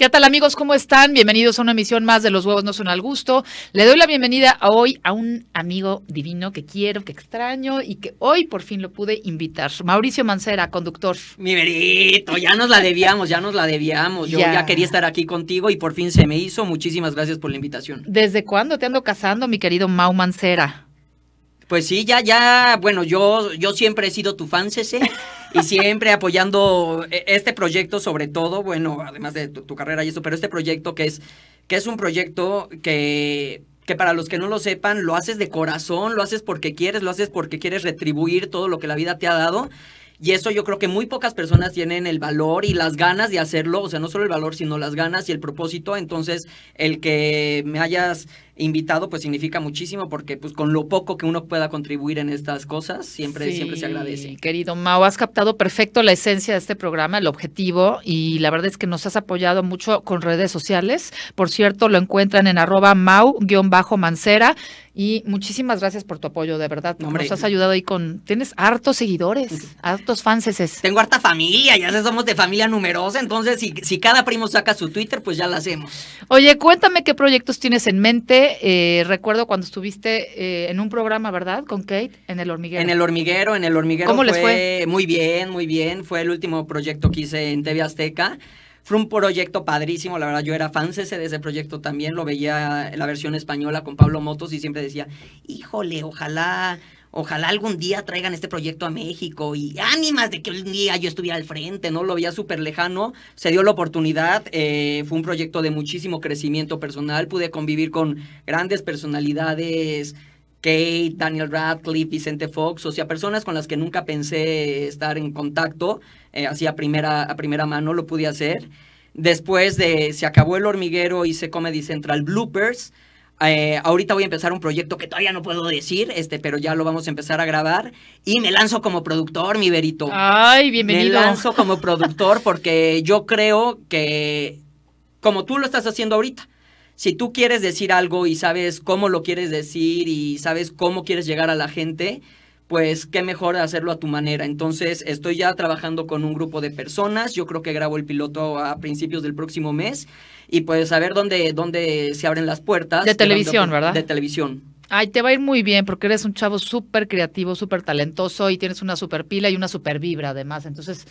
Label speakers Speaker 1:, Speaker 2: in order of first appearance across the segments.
Speaker 1: ¿Qué tal amigos? ¿Cómo están? Bienvenidos a una emisión más de Los Huevos No Son al Gusto. Le doy la bienvenida hoy a un amigo divino que quiero, que extraño y que hoy por fin lo pude invitar. Mauricio Mancera, conductor.
Speaker 2: Mi verito, ya nos la
Speaker 1: debíamos, ya nos la debíamos.
Speaker 2: Yo ya. quería estar aquí contigo y por fin se me hizo. Muchísimas gracias por la invitación.
Speaker 1: ¿Desde cuándo te ando casando, mi querido Mau Mancera?
Speaker 2: Pues sí, ya, ya, bueno, yo, yo siempre he sido tu fan, Cece. y siempre apoyando eh, este proyecto sobre todo, bueno, además de tu, carrera y eso, pero este proyecto que es, que es un proyecto que, que para los que no lo sepan, lo haces de corazón, lo haces porque quieres, lo haces porque quieres retribuir todo lo que la vida te ha dado. Y eso yo creo que muy pocas personas tienen el valor y las ganas de hacerlo, o sea, no solo el valor, sino las ganas y el propósito. Entonces, el que me hayas invitado pues significa muchísimo porque pues con lo poco que uno pueda contribuir en estas cosas siempre siempre se agradece.
Speaker 1: Querido Mau, has captado perfecto la esencia de este programa, el objetivo y la verdad es que nos has apoyado mucho con redes sociales. Por cierto, lo encuentran en arroba mau-mancera y muchísimas gracias por tu apoyo, de verdad. nos has ayudado ahí con... Tienes hartos seguidores,
Speaker 2: hartos fans. Tengo harta familia, ya somos de familia numerosa, entonces si, si cada primo saca su Twitter, pues ya lo hacemos.
Speaker 1: Oye, cuéntame qué proyectos tienes en mente, eh, recuerdo cuando estuviste eh, en un programa, ¿verdad? Con Kate, en El Hormiguero. En El
Speaker 2: Hormiguero, en El Hormiguero. ¿Cómo les fue? Muy bien, muy bien. Fue el último proyecto que hice en TV Azteca. Fue un proyecto padrísimo, la verdad, yo era fan de ese proyecto también, lo veía en la versión española con Pablo Motos y siempre decía, híjole, ojalá Ojalá algún día traigan este proyecto a México y ánimas de que un día yo estuviera al frente, ¿no? Lo veía súper lejano, se dio la oportunidad, eh, fue un proyecto de muchísimo crecimiento personal, pude convivir con grandes personalidades, Kate, Daniel Radcliffe, Vicente Fox, o sea, personas con las que nunca pensé estar en contacto, eh, así a primera, a primera mano lo pude hacer. Después de Se acabó el hormiguero, hice Comedy Central Bloopers, eh, ahorita voy a empezar un proyecto que todavía no puedo decir, este, pero ya lo vamos a empezar a grabar. Y me lanzo como productor, mi Berito. Ay, bienvenido. Me lanzo como productor porque yo creo que, como tú lo estás haciendo ahorita, si tú quieres decir algo y sabes cómo lo quieres decir y sabes cómo quieres llegar a la gente, pues qué mejor hacerlo a tu manera. Entonces, estoy ya trabajando con un grupo de personas. Yo creo que grabo el piloto a principios del próximo mes y pues a ver dónde, dónde se abren las puertas. De televisión, ¿verdad? De televisión.
Speaker 1: Ay, te va a ir muy bien porque eres un chavo súper creativo, súper talentoso y tienes una super pila y una super vibra además. Entonces,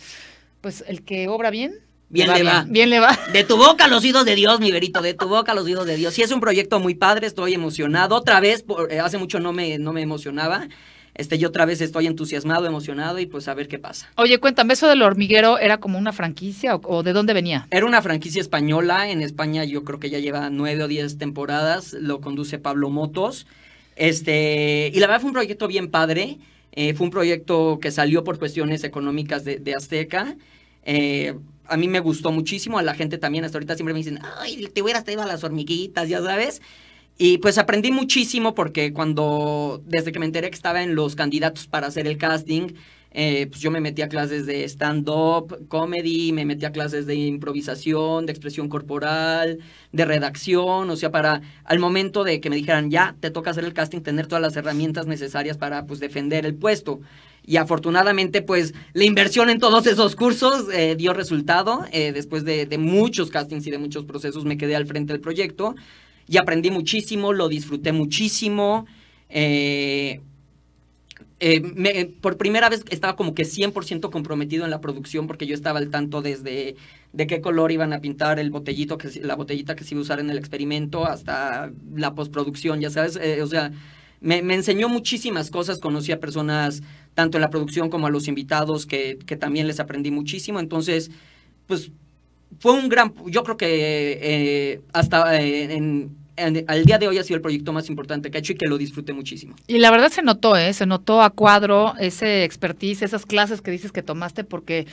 Speaker 1: pues el que obra bien,
Speaker 2: Bien le, va, bien. le va. De tu boca a los oídos de Dios, mi verito, de tu boca a los oídos de Dios. Sí, es un proyecto muy padre, estoy emocionado. Otra vez, eh, hace mucho no me, no me emocionaba este, yo otra vez estoy entusiasmado, emocionado y pues a ver qué pasa.
Speaker 1: Oye, cuéntame, ¿eso del hormiguero era como una franquicia o, de dónde venía?
Speaker 2: Era una franquicia española, en España yo creo que ya lleva nueve o diez temporadas, lo conduce Pablo Motos, este, y la verdad fue un proyecto bien padre, eh, fue un proyecto que salió por cuestiones económicas de, Azteca. Eh, a mí me gustó muchísimo, a la gente también, hasta ahorita siempre me dicen, ay, te hubieras traído a las hormiguitas, ya sabes. Y pues aprendí muchísimo porque cuando, desde que me enteré que estaba en los candidatos para hacer el casting, eh, pues yo me metí a clases de stand-up, comedy, me metí a clases de improvisación, de expresión corporal, de redacción, o sea, para al momento de que me dijeran, ya, te toca hacer el casting, tener todas las herramientas necesarias para, pues, defender el puesto. Y afortunadamente, pues, la inversión en todos esos cursos eh, dio resultado. Eh, después de muchos castings y de muchos procesos me quedé al frente del proyecto y aprendí muchísimo, lo disfruté muchísimo. Eh, eh, por primera vez estaba como que 100% comprometido en la producción porque yo estaba al tanto desde de qué color iban a pintar el botellito, que, la botellita que se iba a usar en el experimento hasta la postproducción, ya sabes, eh, o sea, me, enseñó muchísimas cosas, conocí a personas tanto en la producción como a los invitados que, también les aprendí muchísimo, entonces, pues fue un gran, yo creo que hasta en al día de hoy ha sido el proyecto más importante que he hecho y que lo disfruté muchísimo.
Speaker 1: Y la verdad se notó, ¿eh? se notó a cuadro ese expertise, esas clases que dices que tomaste, porque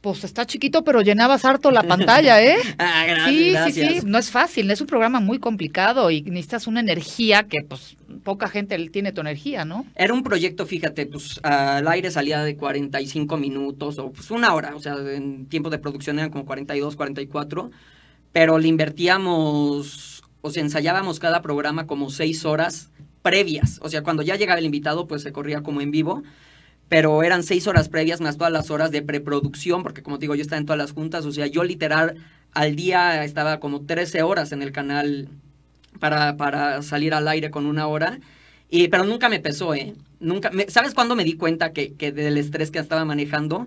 Speaker 1: pues está chiquito, pero llenabas harto la pantalla, ¿eh? Ah, sí, sí, sí, no es fácil, es un programa muy complicado y necesitas una energía que pues poca gente tiene tu energía, ¿no?
Speaker 2: Era un proyecto, fíjate, pues al aire salía de 45 minutos o pues una hora, o sea, en tiempo de producción eran como 42, 44, pero le invertíamos o sea, ensayábamos cada programa como seis horas previas. O sea, cuando ya llegaba el invitado, pues se corría como en vivo, pero eran seis horas previas más todas las horas de preproducción, porque como digo, yo estaba en todas las juntas, o sea, yo literal al día estaba como 13 horas en el canal para, para salir al aire con una hora. Y, pero nunca me pesó, ¿eh? Nunca, me, ¿Sabes cuándo me di cuenta que, que del estrés que estaba manejando?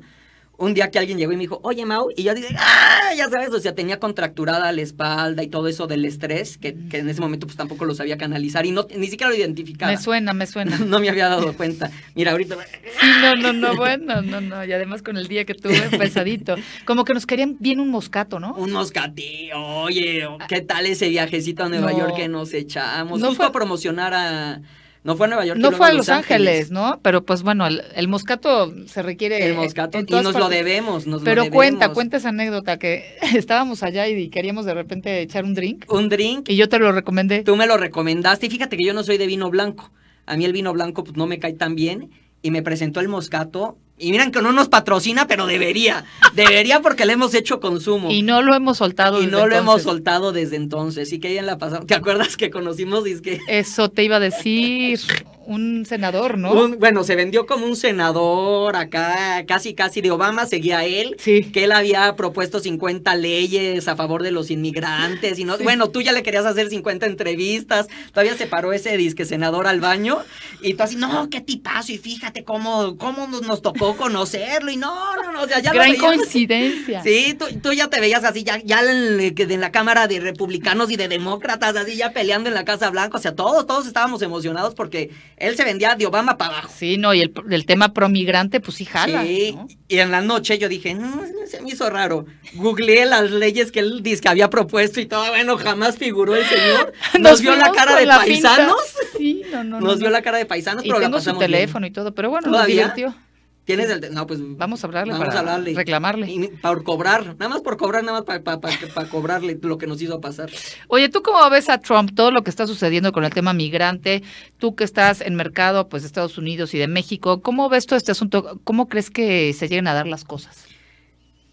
Speaker 2: un día que alguien llegó y me dijo, oye Mau, y yo dije, ¡ah! Ya sabes, o sea, tenía contracturada la espalda y todo eso del estrés, que, en ese momento pues tampoco lo sabía canalizar y ni siquiera lo identificaba. Me suena, me suena. no me había dado cuenta. Mira, ahorita... no, no, no,
Speaker 1: bueno, no, no, y además con el día que tuve, pesadito. Como que nos querían bien un moscato, ¿no? Un
Speaker 2: moscatillo, oye, ¿qué tal ese viajecito a Nueva York que nos echamos? Nos fue... a promocionar a no fue a Nueva York. No fue a Los, Ángeles, ¿no?
Speaker 1: Pero pues bueno, el, moscato se requiere. El moscato, y nos lo debemos, nos Pero cuenta, cuenta esa anécdota que estábamos allá y queríamos de repente echar un drink.
Speaker 2: Un drink. Y yo te lo recomendé. Tú me lo recomendaste y fíjate que yo no soy de vino blanco. A mí el vino blanco pues, no me cae tan bien y me presentó el moscato y miran que no nos patrocina, pero debería. Debería porque le hemos hecho consumo. Y no lo hemos soltado. Y no lo hemos soltado desde entonces. Y que en la pasada ¿Te acuerdas que conocimos disque?
Speaker 1: Eso te iba a decir. Un senador, ¿no?
Speaker 2: bueno, se vendió como un senador acá, casi, casi de Obama, seguía él. Que él había propuesto 50 leyes a favor de los inmigrantes. y no, Bueno, tú ya le querías hacer 50 entrevistas. Todavía se paró ese disque senador al baño. Y tú así, no, qué tipazo. Y fíjate cómo, cómo nos tocó conocerlo y no, no, no, ya Gran coincidencia. Sí, tú, ya te veías así, ya, ya eh, en, la Cámara de Republicanos y de Demócratas, así ya peleando en la Casa Blanca, o sea, todos, todos estábamos emocionados porque él se vendía de Obama para abajo. Sí, no,
Speaker 1: y el, tema promigrante, pues sí
Speaker 2: jala. Sí, y en la noche yo dije, mm, se me hizo raro, googleé las leyes que él dice había propuesto y todo, bueno, jamás figuró el señor, nos, vio la cara de paisanos.
Speaker 1: Sí, no, no, nos vio la cara
Speaker 2: de paisanos, y pero la su teléfono y
Speaker 1: todo, pero bueno, nos
Speaker 2: ¿Tienes el.? No, pues. Vamos a hablarle vamos a hablarle. reclamarle. Y, por cobrar, nada más por cobrar, nada más para, cobrarle lo que nos hizo pasar.
Speaker 1: Oye, ¿tú cómo ves a Trump? Todo lo que está sucediendo con el tema migrante, tú que estás en mercado, pues, de Estados Unidos y de México, ¿cómo ves todo este asunto? ¿Cómo crees que se lleguen a dar las cosas?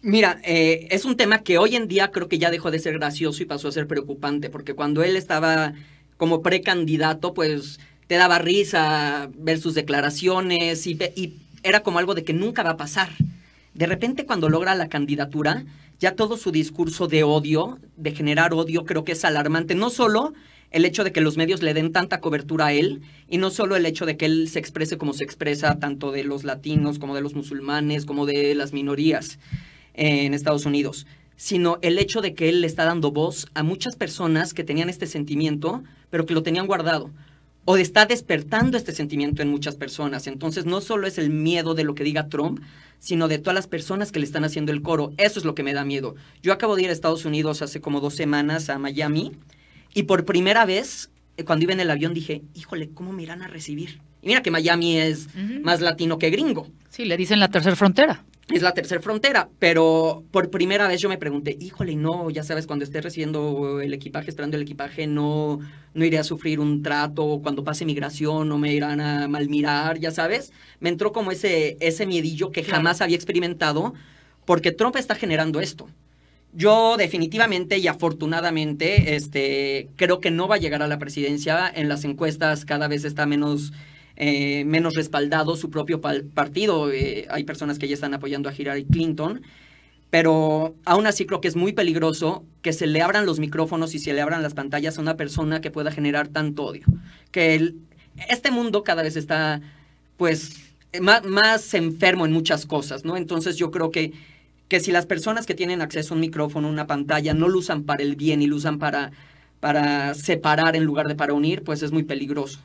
Speaker 2: Mira, eh, es un tema que hoy en día creo que ya dejó de ser gracioso y pasó a ser preocupante, porque cuando él estaba como precandidato, pues te daba risa ver sus declaraciones y era como algo de que nunca va a pasar. De repente cuando logra la candidatura, ya todo su discurso de odio, de generar odio, creo que es alarmante. No solo el hecho de que los medios le den tanta cobertura a él y no solo el hecho de que él se exprese como se expresa tanto de los latinos como de los musulmanes, como de las minorías eh, en Estados Unidos, sino el hecho de que él le está dando voz a muchas personas que tenían este sentimiento, pero que lo tenían guardado o está despertando este sentimiento en muchas personas. Entonces, no solo es el miedo de lo que diga Trump, sino de todas las personas que le están haciendo el coro. Eso es lo que me da miedo. Yo acabo de ir a Estados Unidos hace como dos semanas a Miami y por primera vez, eh, cuando iba en el avión, dije, híjole, ¿cómo me irán a recibir? Y mira que Miami es más latino que gringo. Sí, le dicen
Speaker 1: la tercera frontera
Speaker 2: es la tercera frontera, pero por primera vez yo me pregunté, híjole, no, ya sabes, cuando esté recibiendo el equipaje, esperando el equipaje, no, no iré a sufrir un trato, cuando pase migración no me irán a malmirar, ya sabes, me entró como ese, ese miedillo que jamás había experimentado, porque Trump está generando esto. Yo definitivamente y afortunadamente este, creo que no va a llegar a la presidencia, en las encuestas cada vez está menos eh, menos respaldado su propio partido. Eh, hay personas que ya están apoyando a Hillary Clinton. Pero aún así creo que es muy peligroso que se le abran los micrófonos y se le abran las pantallas a una persona que pueda generar tanto odio. Que este mundo cada vez está, pues, más, más, enfermo en muchas cosas, ¿no? Entonces yo creo que, que si las personas que tienen acceso a un micrófono, una pantalla, no lo usan para el bien y lo usan para, para separar en lugar de para unir, pues es muy peligroso.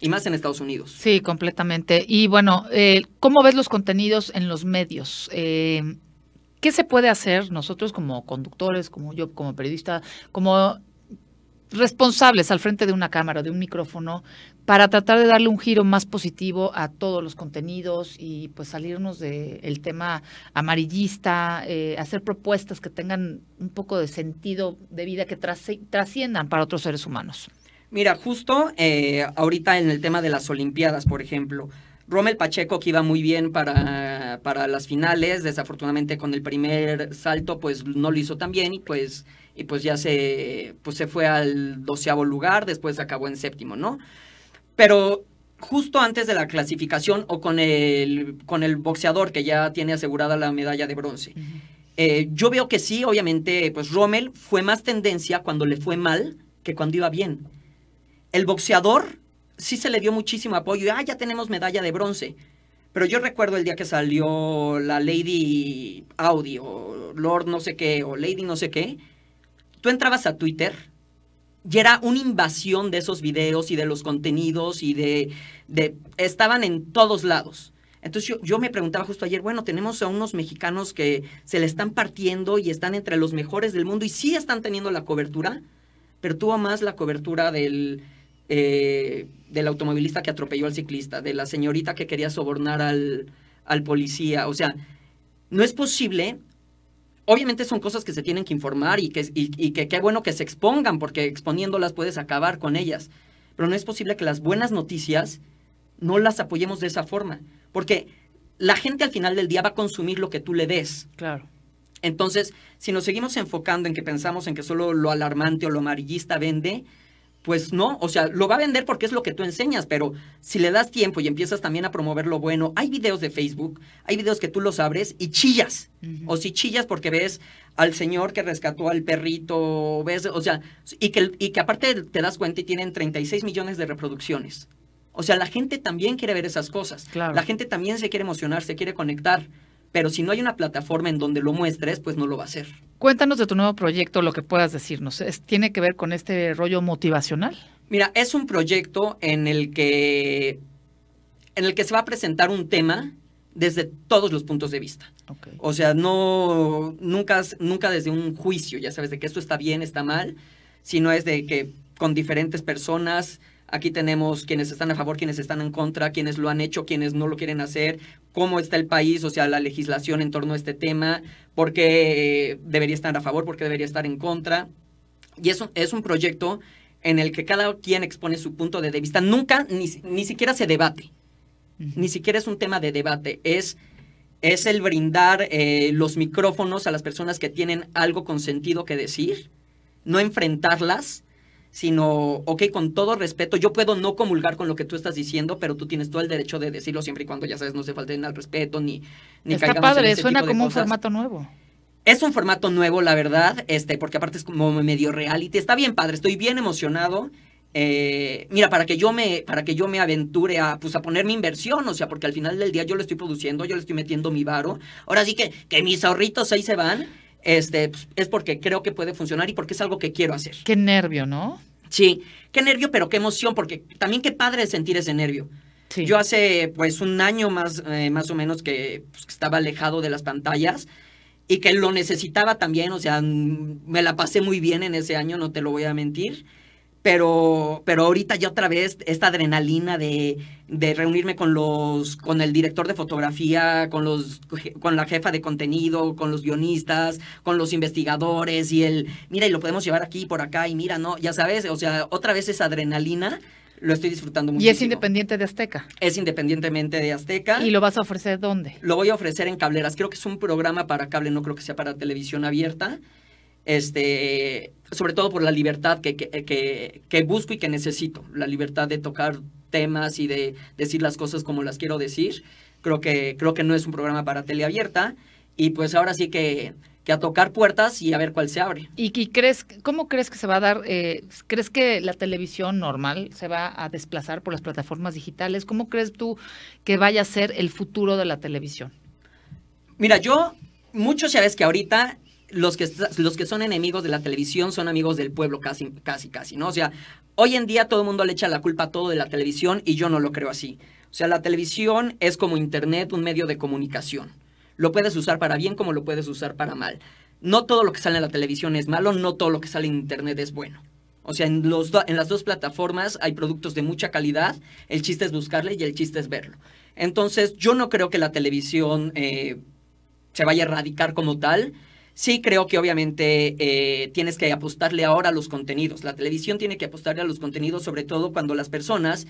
Speaker 2: Y más en Estados Unidos.
Speaker 1: Sí, completamente. Y bueno, eh, ¿cómo ves los contenidos en los medios? Eh, ¿Qué se puede hacer nosotros como conductores, como yo, como periodista, como responsables al frente de una cámara, de un micrófono, para tratar de darle un giro más positivo a todos los contenidos y pues salirnos del tema amarillista, eh, hacer propuestas que tengan un poco de sentido de vida, que trasciendan para otros seres humanos.
Speaker 2: Mira, justo eh, ahorita en el tema de las Olimpiadas, por ejemplo, Rommel Pacheco, que iba muy bien para, las finales, desafortunadamente con el primer salto, pues no lo hizo tan bien y pues, y pues ya se, pues, se fue al doceavo lugar, después acabó en séptimo, ¿no? Pero justo antes de la clasificación o con el, con el boxeador que ya tiene asegurada la medalla de bronce. Eh, yo veo que sí, obviamente, pues Rommel fue más tendencia cuando le fue mal que cuando iba bien el boxeador sí se le dio muchísimo apoyo. ah, ya tenemos medalla de bronce. Pero yo recuerdo el día que salió la Lady Audi o Lord no sé qué o Lady no sé qué. Tú entrabas a Twitter y era una invasión de esos videos y de los contenidos y de... de estaban en todos lados. Entonces yo, yo, me preguntaba justo ayer, bueno, tenemos a unos mexicanos que se le están partiendo y están entre los mejores del mundo y sí están teniendo la cobertura, pero tuvo más la cobertura del, eh, del automovilista que atropelló al ciclista, de la señorita que quería sobornar al, policía. O sea, no es posible obviamente son cosas que se tienen que informar y que y, qué bueno que se expongan, porque exponiéndolas puedes acabar con ellas. Pero no es posible que las buenas noticias no las apoyemos de esa forma, porque la gente al final del día va a consumir lo que tú le des. Claro. Entonces, si nos seguimos enfocando en que pensamos en que solo lo alarmante o lo amarillista vende, pues no, o sea, lo va a vender porque es lo que tú enseñas, pero si le das tiempo y empiezas también a promover lo bueno, hay videos de Facebook, hay videos que tú los abres y chillas, o si chillas porque ves al señor que rescató al perrito, ves, o sea, y que, y que aparte te das cuenta y tienen 36 millones de reproducciones. O sea, la gente también quiere ver esas cosas. La gente también se quiere emocionar, se quiere conectar. Pero si no hay una plataforma en donde lo muestres, pues no lo va a hacer. Cuéntanos de tu nuevo proyecto,
Speaker 1: lo que puedas decirnos. ¿Tiene que ver con este rollo motivacional?
Speaker 2: Mira, es un proyecto en el que, en el que se va a presentar un tema desde todos los puntos de vista. O sea, no, nunca, nunca desde un juicio, ya sabes, de que esto está bien, está mal, sino es de que con diferentes personas, Aquí tenemos quienes están a favor, quienes están en contra, quienes lo han hecho, quienes no lo quieren hacer, cómo está el país, o sea, la legislación en torno a este tema, por qué eh, debería estar a favor, por qué debería estar en contra. Y eso es un proyecto en el que cada quien expone su punto de vista. Nunca, ni, ni siquiera se debate. Ni siquiera es un tema de debate. Es es el brindar eh, los micrófonos a las personas que tienen algo con sentido que decir, no enfrentarlas, sino, ok, con todo respeto, yo puedo no comulgar con lo que tú estás diciendo, pero tú tienes todo el derecho de decirlo siempre y cuando, ya sabes, no se falten al respeto ni, ni Está padre, suena como un formato nuevo. Es un formato nuevo, la verdad, este, porque aparte es como medio reality. Está bien padre, estoy bien emocionado. Eh, mira, para que yo me, para que yo me aventure a, pues, a poner mi inversión, o sea, porque al final del día yo lo estoy produciendo, yo le estoy metiendo mi varo. Ahora sí que, que mis ahorritos ahí se van este, pues, es porque creo que puede funcionar y porque es algo que quiero hacer. Qué nervio, ¿no? Sí, qué nervio, pero qué emoción, porque también qué padre sentir ese nervio. Yo hace pues un año más, eh, más o menos pues, que estaba alejado de las pantallas y que lo necesitaba también, o sea, me la pasé muy bien en ese año, no te lo voy a mentir pero, pero ahorita ya otra vez esta adrenalina de, de, reunirme con los, con el director de fotografía, con los, con la jefa de contenido, con los guionistas, con los investigadores y el, mira, y lo podemos llevar aquí, por acá, y mira, no, ya sabes, o sea, otra vez esa adrenalina lo estoy disfrutando mucho. ¿Y es independiente de Azteca? Es independientemente de Azteca. ¿Y lo vas a ofrecer dónde? Lo voy a ofrecer en Cableras. Creo que es un programa para cable, no creo que sea para televisión abierta este, sobre todo por la libertad que, busco y que necesito, la libertad de tocar temas y de decir las cosas como las quiero decir. Creo que, creo que no es un programa para teleabierta y pues ahora sí que a tocar puertas y a ver cuál se abre. ¿Y,
Speaker 1: ¿qué crees, cómo crees que se va a dar? Eh, ¿Crees que la televisión normal se va a desplazar por las plataformas digitales? ¿Cómo crees tú que vaya a ser el futuro de la televisión?
Speaker 2: Mira, yo, muchos ves que ahorita los que, los que son enemigos de la televisión son amigos del pueblo casi, casi, casi, ¿no? O sea, hoy en día todo el mundo le echa la culpa a todo de la televisión y yo no lo creo así. O sea, la televisión es como Internet, un medio de comunicación. Lo puedes usar para bien como lo puedes usar para mal. No todo lo que sale en la televisión es malo, no todo lo que sale en Internet es bueno. O sea, en, los en las dos plataformas hay productos de mucha calidad, el chiste es buscarle y el chiste es verlo. Entonces, yo no creo que la televisión eh, se vaya a erradicar como tal, Sí creo que obviamente eh, tienes que apostarle ahora a los contenidos. La televisión tiene que apostarle a los contenidos, sobre todo cuando las personas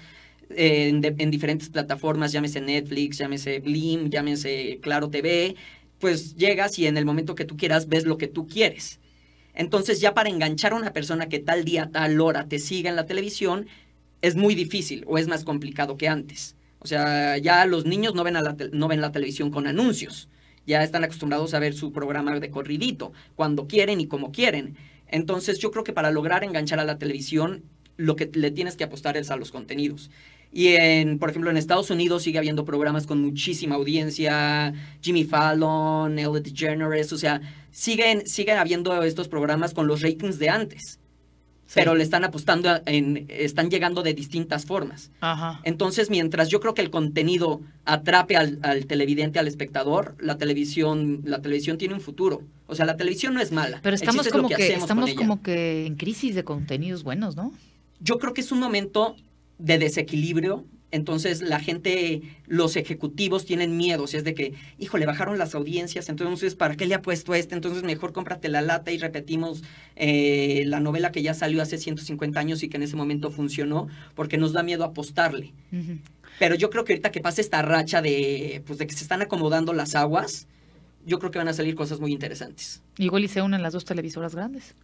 Speaker 2: eh, en, diferentes plataformas, llámese Netflix, llámese Blim, llámese Claro TV, pues llegas y en el momento que tú quieras ves lo que tú quieres. Entonces ya para enganchar a una persona que tal día, tal hora te siga en la televisión, es muy difícil o es más complicado que antes. O sea, ya los niños no ven, no ven la televisión con anuncios ya están acostumbrados a ver su programa de corridito, cuando quieren y como quieren. Entonces yo creo que para lograr enganchar a la televisión, lo que le tienes que apostar es a los contenidos. Y en, por ejemplo, en Estados Unidos sigue habiendo programas con muchísima audiencia, Jimmy Fallon, Ellen DeGeneres, o sea, siguen, siguen habiendo estos programas con los ratings de antes pero le están apostando en, están llegando de distintas formas. Entonces, mientras yo creo que el contenido atrape al, televidente, al espectador, la televisión, la televisión tiene un futuro. O sea, la televisión no es mala. Pero estamos estamos como
Speaker 1: que en crisis de contenidos buenos, ¿no?
Speaker 2: Yo creo que es un momento de desequilibrio entonces la gente, los ejecutivos tienen miedo, si es de que, hijo, le bajaron las audiencias, entonces, ¿para qué le ha puesto este? Entonces, mejor cómprate la lata y repetimos eh, la novela que ya salió hace 150 años y que en ese momento funcionó, porque nos da miedo apostarle. Pero yo creo que ahorita que pase esta racha de, pues, de que se están acomodando las aguas, yo creo que van a salir cosas muy interesantes.
Speaker 1: Igual y se unen las dos televisoras grandes.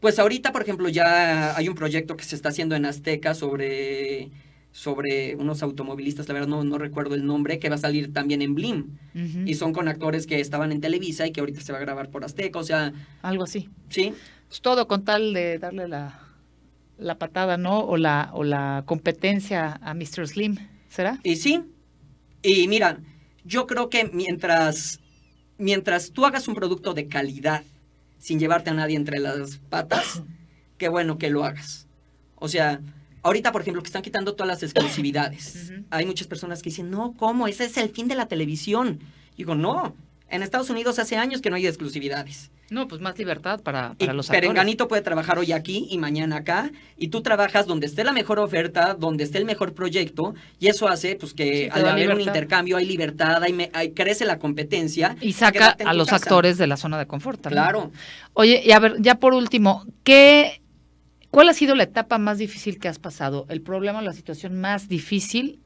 Speaker 2: Pues ahorita, por ejemplo, ya hay un proyecto que se está haciendo en Azteca sobre sobre unos automovilistas, la verdad no, no recuerdo el nombre, que va a salir también en Blim. Y son con actores que estaban en Televisa y que ahorita se va a grabar por Azteca, o sea... Algo así. Sí. Pues todo con tal de darle la,
Speaker 1: la patada, ¿no? O la, o la competencia
Speaker 2: a Mr. Slim, ¿será? Y sí. Y mira, yo creo que mientras, mientras tú hagas un producto de calidad, sin llevarte a nadie entre las patas, qué bueno que lo hagas. O sea, Ahorita, por ejemplo, que están quitando todas las exclusividades. Hay muchas personas que dicen, no, ¿cómo? Ese es el fin de la televisión. Digo, no. En Estados Unidos hace años que no hay exclusividades. No, pues más libertad para, los actores. Perenganito puede trabajar hoy aquí y mañana acá, y tú trabajas donde esté la mejor oferta, donde esté el mejor proyecto, y eso hace pues que al haber un intercambio hay libertad, hay, crece la competencia. Y saca a los actores de
Speaker 1: la zona de confort. Claro. Oye, y a ver, ya por último, ¿qué ¿Cuál ha sido la etapa más difícil que has pasado? ¿El problema o la situación más difícil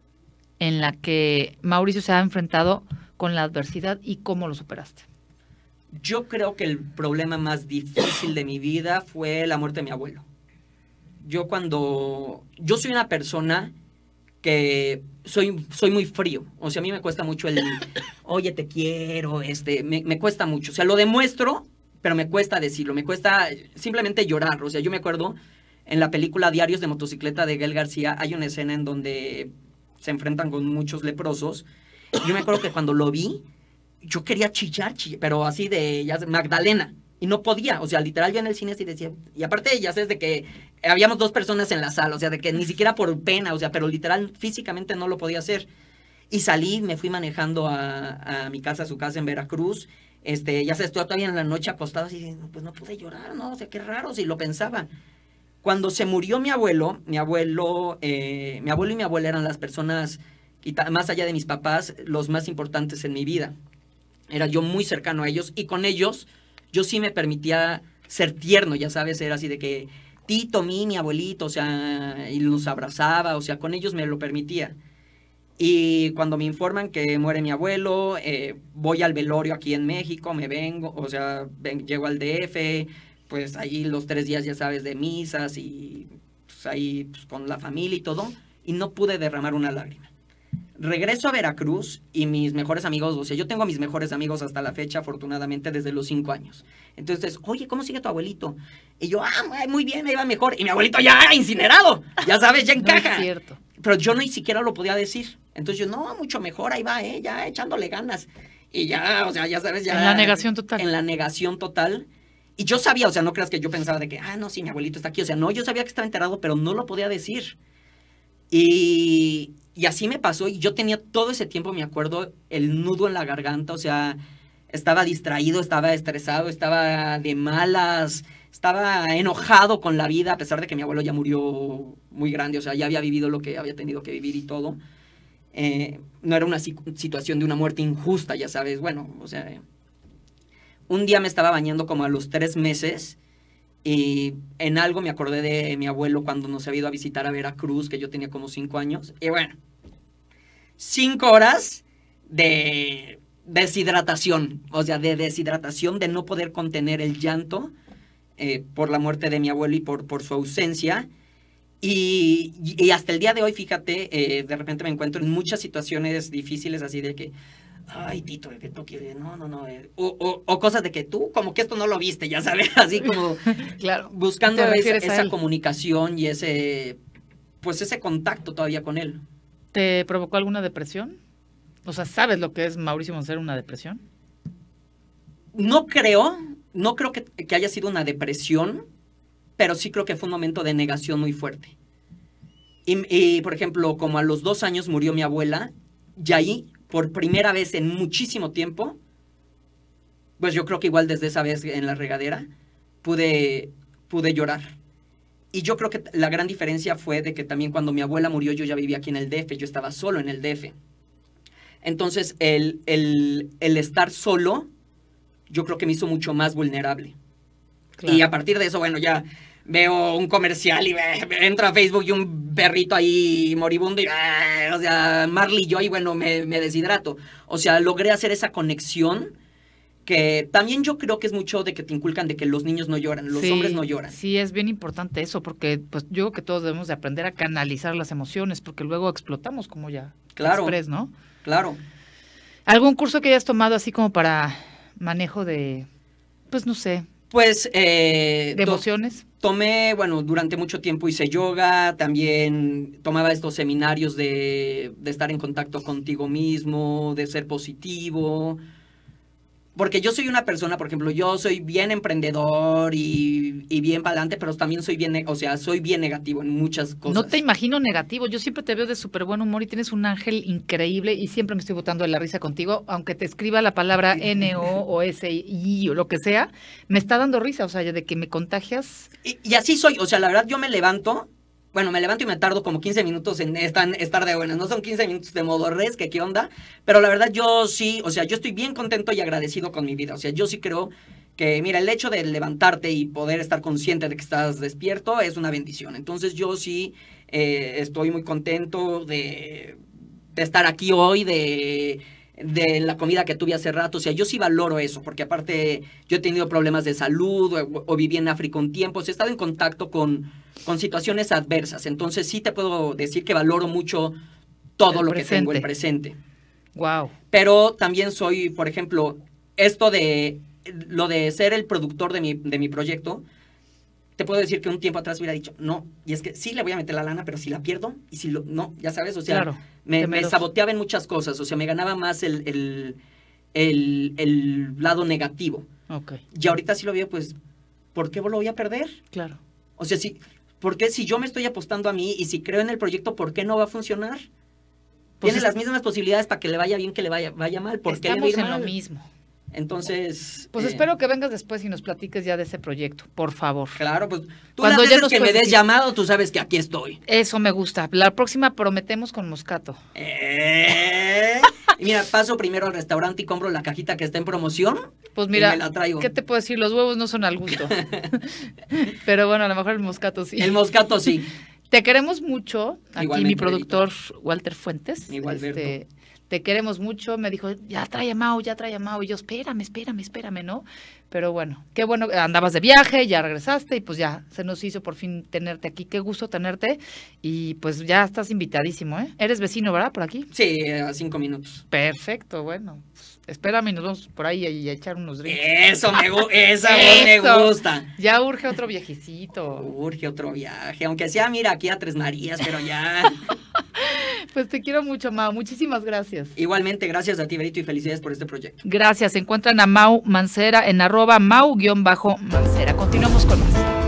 Speaker 1: en la que Mauricio se ha enfrentado con la adversidad y cómo lo superaste?
Speaker 2: Yo creo que el problema más difícil de mi vida fue la muerte de mi abuelo. Yo cuando... Yo soy una persona que soy, soy muy frío. O sea, a mí me cuesta mucho el, oye, te quiero, este, me, me cuesta mucho. O sea, lo demuestro, pero me cuesta decirlo, me cuesta simplemente llorar. O sea, yo me acuerdo en la película Diarios de Motocicleta de Gael García hay una escena en donde se enfrentan con muchos leprosos. yo me acuerdo que cuando lo vi, yo quería chillar, pero así de ya, Magdalena. Y no podía, o sea, literal yo en el cine así decía, y aparte ya sabes de que habíamos dos personas en la sala, o sea, de que ni siquiera por pena, o sea, pero literal físicamente no lo podía hacer. Y salí, me fui manejando a, mi casa, a su casa en Veracruz, este, ya sabes, estoy todavía en la noche acostado así, pues no pude llorar, no, o sea, qué raro, si lo pensaba. Cuando se murió mi abuelo, mi abuelo, eh, mi abuelo y mi abuela eran las personas, más allá de mis papás, los más importantes en mi vida. Era yo muy cercano a ellos y con ellos yo sí me permitía ser tierno, ya sabes, era así de que Tito, mí, mi abuelito, o sea, y los abrazaba, o sea, con ellos me lo permitía. Y cuando me informan que muere mi abuelo, eh, voy al velorio aquí en México, me vengo, o sea, llego al DF, pues ahí los tres días, ya sabes, de misas y pues, ahí pues, con la familia y todo, y no pude derramar una lágrima. Regreso a Veracruz y mis mejores amigos, o sea, yo tengo a mis mejores amigos hasta la fecha, afortunadamente, desde los cinco años. Entonces, oye, ¿cómo sigue tu abuelito? Y yo, ah, muy bien, ahí iba mejor. Y mi abuelito ya incinerado, ya sabes, ya encaja. es cierto. Pero yo ni siquiera lo podía decir. Entonces yo, no, mucho mejor, ahí va, ¿eh? ya echándole ganas. Y ya, o sea, ya sabes, ya. En la negación total. En la negación total. Y yo sabía, o sea, no creas que yo pensaba de que, ah, no, sí, mi abuelito está aquí. O sea, no, yo sabía que estaba enterado, pero no lo podía decir. Y, así me pasó. Y yo tenía todo ese tiempo, me acuerdo, el nudo en la garganta. O sea, estaba distraído, estaba estresado, estaba de malas, estaba enojado con la vida, a pesar de que mi abuelo ya murió muy grande. O sea, ya había vivido lo que había tenido que vivir y todo. Eh, no era una situación de una muerte injusta, ya sabes. Bueno, o sea, un día me estaba bañando como a los tres meses y en algo me acordé de mi abuelo cuando nos había ido a visitar a Veracruz, que yo tenía como cinco años. Y bueno, cinco horas de deshidratación, o sea, de deshidratación, de no poder contener el llanto eh, por la muerte de mi abuelo y por, por su ausencia. Y, hasta el día de hoy, fíjate, eh, de repente me encuentro en muchas situaciones difíciles así de que ay, Tito, que tú no, no, no, eh, o, cosas de que tú como que esto no lo viste, ya sabes, así como claro, buscando esa, comunicación y ese, pues ese contacto todavía
Speaker 1: con él. ¿Te provocó alguna depresión? O sea, ¿sabes lo que es Mauricio Monser una depresión?
Speaker 2: No creo, no creo que, haya sido una depresión, pero sí creo que fue un momento de negación muy fuerte. Y, por ejemplo, como a los dos años murió mi abuela, y ahí por primera vez en muchísimo tiempo, pues yo creo que igual desde esa vez en la regadera, pude, pude llorar. Y yo creo que la gran diferencia fue de que también cuando mi abuela murió yo ya vivía aquí en el DF, yo estaba solo en el DF. Entonces el, el, el estar solo yo creo que me hizo mucho más vulnerable. Y a partir de eso, bueno, ya veo un comercial y entra a Facebook y un perrito ahí moribundo y, eh, o sea, Marley yo y bueno, me, deshidrato. O sea, logré hacer esa conexión que también yo creo que es mucho de que te inculcan de que los niños no lloran, los hombres no lloran.
Speaker 1: Sí, es bien importante eso, porque pues yo creo que todos debemos de aprender a canalizar las emociones, porque luego explotamos como ya. Claro. ¿no? Claro. ¿Algún curso que hayas tomado así como para manejo de, pues no sé,
Speaker 2: pues... Eh, Tomé, bueno, durante mucho tiempo hice yoga, también tomaba estos seminarios de, de estar en contacto contigo mismo, de ser positivo, porque yo soy una persona, por ejemplo, yo soy bien emprendedor y, bien valante, pero también soy bien, o sea, soy bien negativo en muchas cosas. No te imagino negativo. Yo siempre te
Speaker 1: veo de súper buen humor y tienes un ángel increíble y siempre me estoy botando de la risa contigo. Aunque te escriba la palabra N, O, o S, o lo que sea, me está dando risa, o sea, de que me contagias.
Speaker 2: y así soy, o sea, la verdad, yo me levanto bueno, me levanto y me tardo como 15 minutos en estar, de buenas. No son 15 minutos de modo res, que qué onda. Pero la verdad, yo sí, o sea, yo estoy bien contento y agradecido con mi vida. O sea, yo sí creo que, mira, el hecho de levantarte y poder estar consciente de que estás despierto es una bendición. Entonces, yo sí eh, estoy muy contento de, estar aquí hoy, de de la comida que tuve hace rato. O sea, yo sí valoro eso, porque aparte yo he tenido problemas de salud o, viví en África un tiempo. he estado en contacto con, con situaciones adversas. Entonces sí te puedo decir que valoro mucho todo lo que tengo, el presente. Wow. Pero también soy, por ejemplo, esto de lo de ser el productor de mi, de mi proyecto, te puedo decir que un tiempo atrás hubiera dicho, no, y es que sí le voy a meter la lana, pero si la pierdo, y si no, ya sabes, o sea, me, saboteaba en muchas cosas, o sea, me ganaba más el, lado negativo. Y ahorita sí lo veo, pues, ¿por qué lo voy a perder? Claro. O sea, sí, porque si yo me estoy apostando a mí y si creo en el proyecto, ¿por qué no va a funcionar? Tienes pues Tiene las mismas posibilidades para que le vaya bien que le vaya, vaya mal. porque lo mismo. Entonces. Pues eh, espero
Speaker 1: que vengas después y nos platiques ya de ese proyecto, por favor.
Speaker 2: Claro, pues tú cuando ya nos que me des llamado, tú sabes que aquí estoy.
Speaker 1: Eso me gusta. La próxima prometemos con Moscato.
Speaker 2: Eh mira, paso primero al restaurante y compro la cajita que está en promoción.
Speaker 1: Pues mira, la ¿qué te puedo decir? Los huevos no son al gusto. Pero bueno, a lo mejor el moscato sí. El moscato sí. Te queremos mucho. Aquí mi productor Walter Fuentes. Igual, te queremos mucho, me dijo, ya trae a Mau, ya trae a Mau, y yo, espérame, espérame, espérame, ¿no? Pero bueno, qué bueno, andabas de viaje, ya regresaste y pues ya, se nos hizo por fin tenerte aquí, qué gusto tenerte y pues ya estás invitadísimo, ¿eh? Eres vecino, ¿verdad? Por aquí. Sí, eh, a cinco minutos. Perfecto, bueno, espérame y nos
Speaker 2: vamos por ahí y a echar unos drinks. Eso, me, me gusta. Ya urge otro viajecito Urge otro viaje, aunque sea, mira, aquí a Tres Marías, pero ya...
Speaker 1: Pues te quiero mucho, Mau. Muchísimas gracias.
Speaker 2: Igualmente, gracias a ti, Benito, y felicidades por este proyecto.
Speaker 1: Gracias. Encuentran a Mau Mancera en arroba mau-mancera. Continuamos
Speaker 2: con más.